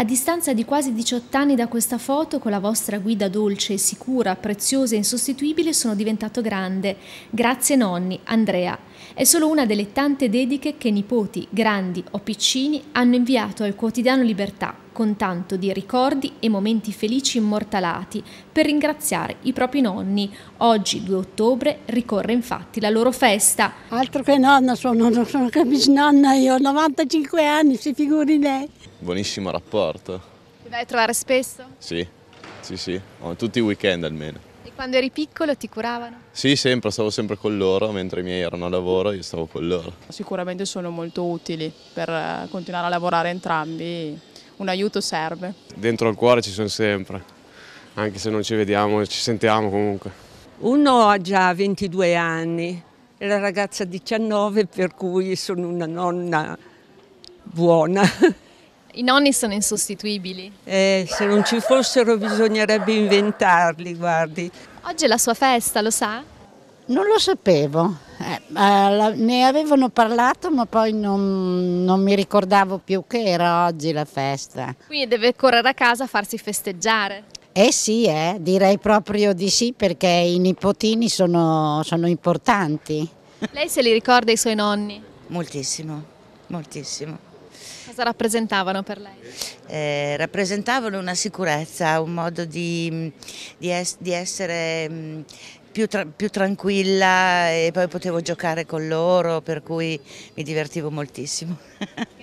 A distanza di quasi 18 anni da questa foto, con la vostra guida dolce, sicura, preziosa e insostituibile, sono diventato grande. Grazie nonni, Andrea. È solo una delle tante dediche che nipoti, grandi o piccini, hanno inviato al quotidiano Libertà, con tanto di ricordi e momenti felici immortalati, per ringraziare i propri nonni. Oggi, 2 ottobre, ricorre infatti la loro festa. Altro che nonna sono, non sono che bisnonna io, ho 95 anni, si figuri lei buonissimo rapporto. Ti vai a trovare spesso? Sì, sì, sì, oh, tutti i weekend almeno. E quando eri piccolo ti curavano? Sì, sempre, stavo sempre con loro, mentre i miei erano a lavoro io stavo con loro. Sicuramente sono molto utili per eh, continuare a lavorare entrambi, un aiuto serve. Dentro al cuore ci sono sempre, anche se non ci vediamo, ci sentiamo comunque. Uno ha già 22 anni, e la ragazza 19 per cui sono una nonna buona. I nonni sono insostituibili. Eh, se non ci fossero bisognerebbe inventarli, guardi. Oggi è la sua festa, lo sa? Non lo sapevo, eh, eh, la, ne avevano parlato ma poi non, non, mi ricordavo più che era oggi la festa. Quindi deve correre a casa a farsi festeggiare. Eh sì, eh, direi proprio di sì perché i nipotini sono, sono importanti. Lei se li ricorda i suoi nonni? Moltissimo, moltissimo. Cosa rappresentavano per lei? Eh, rappresentavano una sicurezza, un modo di, di, es, di essere mm, più, tra, più, tranquilla e poi potevo giocare con loro, per cui mi divertivo moltissimo.